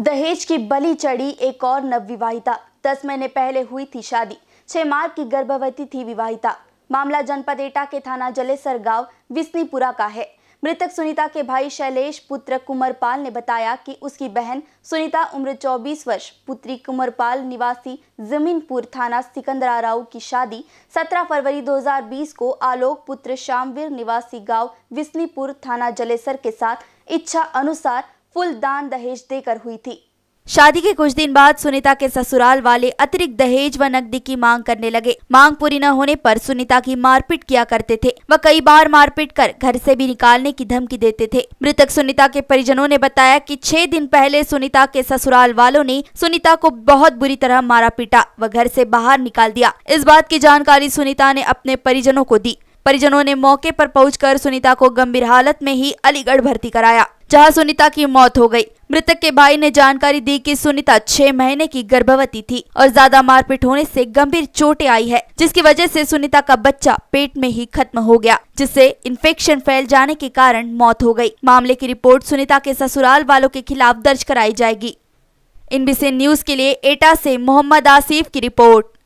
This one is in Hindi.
दहेज की बलि चढ़ी एक और नवविवाहिता दस महीने पहले हुई थी शादी छह मार्ग की गर्भवती थी विवाहिता मामला जनपद एटा के थाना जलेसर गांव विस्नीपुरा का है मृतक सुनीता के भाई शैलेश पुत्र कुमरपाल ने बताया कि उसकी बहन सुनीता उम्र 24 वर्ष पुत्री कुमरपाल निवासी जमीनपुर थाना सिकंदरा राव की शादी 17 फरवरी 2020 को आलोक पुत्र श्यामवीर निवासी गांव विस्नीपुर थाना जलेसर के साथ इच्छा अनुसार फुल दान दहेज देकर हुई थी शादी के कुछ दिन बाद सुनीता के ससुराल वाले अतिरिक्त दहेज व नकदी की मांग करने लगे मांग पूरी न होने पर सुनीता की मारपीट किया करते थे वह कई बार मारपीट कर घर से भी निकालने की धमकी देते थे मृतक सुनीता के परिजनों ने बताया कि छह दिन पहले सुनीता के ससुराल वालों ने सुनीता को बहुत बुरी तरह मारा पीटा व घर से बाहर निकाल दिया इस बात की जानकारी सुनीता ने अपने परिजनों को दी परिजनों ने मौके पर पहुंचकर सुनीता को गंभीर हालत में ही अलीगढ़ भर्ती कराया जहां सुनीता की मौत हो गई मृतक के भाई ने जानकारी दी कि सुनीता छह महीने की गर्भवती थी और ज्यादा मारपीट होने से गंभीर चोटें आई है जिसकी वजह से सुनीता का बच्चा पेट में ही खत्म हो गया जिससे इन्फेक्शन फैल जाने के कारण मौत हो गई मामले की रिपोर्ट सुनीता के ससुराल वालों के खिलाफ दर्ज कराई जाएगी इनबीसी न्यूज के लिए एटा से मोहम्मद आसिफ की रिपोर्ट